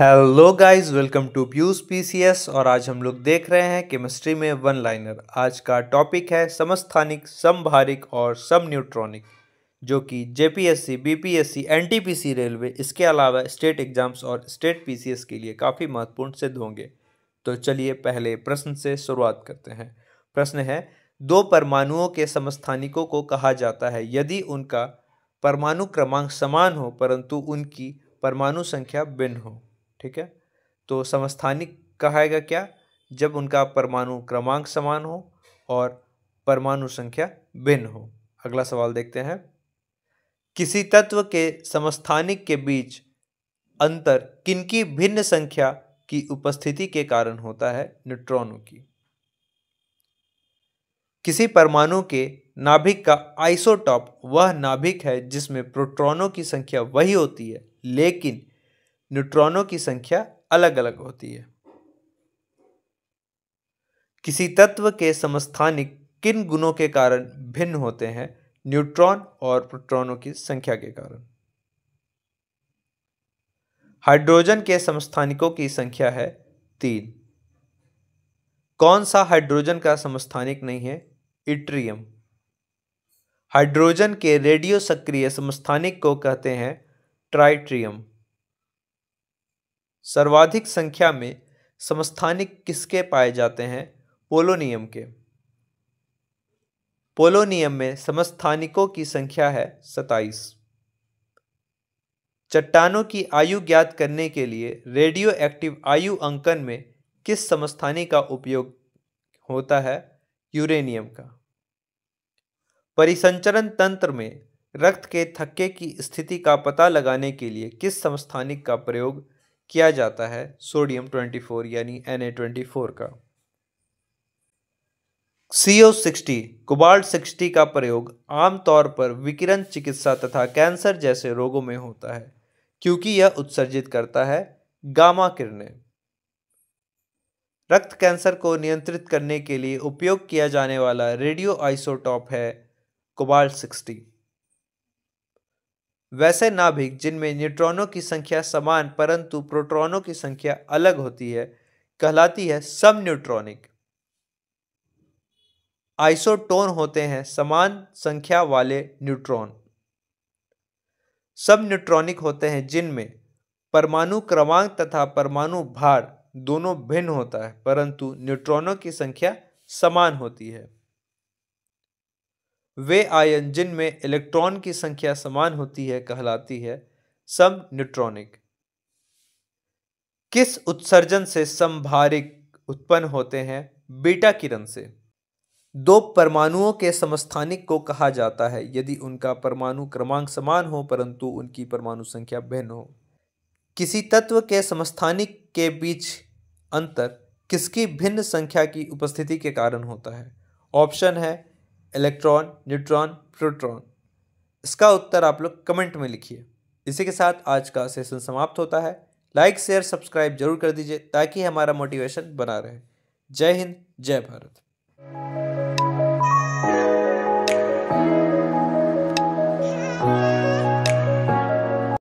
hello guys welcome to प्यूज PCS और आज हम लोग देख रहे हैं केमिस्ट्री में वन लाइनर आज का टॉपिक है समस्थानिक समभारिक और सम न्यूट्रॉनिक जो कि जेपीएससी बीपीएससी एनटीपीसी रेलवे इसके अलावा स्टेट एग्जाम्स और स्टेट पीसीएस के लिए काफ़ी महत्वपूर्ण सिद्ध होंगे तो चलिए पहले प्रश्न से शुरुआत करते हैं प्रश्न है दो परमाणुओं के समस्थानिकों को कहा जाता है यदि उनका परमाणु क्रमांक समान हो परंतु उनकी परमाणु संख्या भिन्न हो ठीक है तो समस्थानिक कहाएगा क्या जब उनका परमाणु क्रमांक समान हो और परमाणु संख्या भिन्न हो अगला सवाल देखते हैं किसी तत्व के समस्थानिक के बीच अंतर किनकी भिन्न संख्या की उपस्थिति के कारण होता है न्यूट्रॉनों की किसी परमाणु के नाभिक का आइसोटॉप वह नाभिक है जिसमें प्रोट्रॉनों की संख्या वही होती है लेकिन न्यूट्रॉनों की संख्या अलग अलग होती है किसी तत्व के समस्थानिक किन गुणों के कारण भिन्न होते हैं न्यूट्रॉन और प्रोट्रॉनों की संख्या के कारण हाइड्रोजन के समस्थानिकों की संख्या है तीन कौन सा हाइड्रोजन का समस्थानिक नहीं है इट्रियम हाइड्रोजन के रेडियो सक्रिय समस्थानिक को कहते हैं ट्राइट्रियम सर्वाधिक संख्या में समस्थानिक किसके पाए जाते हैं पोलोनियम के पोलोनियम में समस्थानिकों की संख्या है सताइस चट्टानों की आयु ज्ञात करने के लिए रेडियो एक्टिव आयु अंकन में किस समस्थानी का उपयोग होता है यूरेनियम का परिसंचरण तंत्र में रक्त के थक्के की स्थिति का पता लगाने के लिए किस समस्थानिक का प्रयोग किया जाता है सोडियम 24 यानी फोर का सिक्सटी कुबाल्ट सिक्सटी का प्रयोग आमतौर पर विकिरण चिकित्सा तथा कैंसर जैसे रोगों में होता है क्योंकि यह उत्सर्जित करता है गामा किरणें रक्त कैंसर को नियंत्रित करने के लिए उपयोग किया जाने वाला रेडियो आइसोटॉप है कोबाल्ट सिक्सटी वैसे नाभिक जिनमें न्यूट्रॉनों की संख्या समान परंतु प्रोटॉनों की संख्या अलग होती है कहलाती है सब न्यूट्रॉनिक आइसोटोन होते हैं समान संख्या वाले न्यूट्रॉन सब न्यूट्रॉनिक होते हैं जिनमें परमाणु क्रमांक तथा परमाणु भार दोनों भिन्न होता है परंतु न्यूट्रॉनों की संख्या समान होती है वे आयन जिनमें इलेक्ट्रॉन की संख्या समान होती है कहलाती है सब न्यूट्रॉनिक किस उत्सर्जन से संभारिक उत्पन्न होते हैं बीटा किरण से दो परमाणुओं के समस्थानिक को कहा जाता है यदि उनका परमाणु क्रमांक समान हो परंतु उनकी परमाणु संख्या भिन्न हो किसी तत्व के समस्थानिक के बीच अंतर किसकी भिन्न संख्या की उपस्थिति के कारण होता है ऑप्शन है इलेक्ट्रॉन न्यूट्रॉन प्रोट्रॉन इसका उत्तर आप लोग कमेंट में लिखिए इसी के साथ आज का सेशन समाप्त होता है लाइक शेयर सब्सक्राइब जरूर कर दीजिए ताकि हमारा मोटिवेशन बना रहे जय हिंद जय भारत